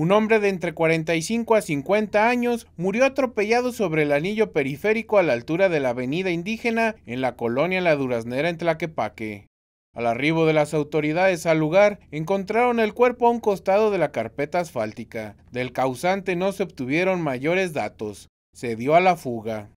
Un hombre de entre 45 a 50 años murió atropellado sobre el anillo periférico a la altura de la avenida indígena en la colonia La Duraznera en Tlaquepaque. Al arribo de las autoridades al lugar, encontraron el cuerpo a un costado de la carpeta asfáltica. Del causante no se obtuvieron mayores datos. Se dio a la fuga.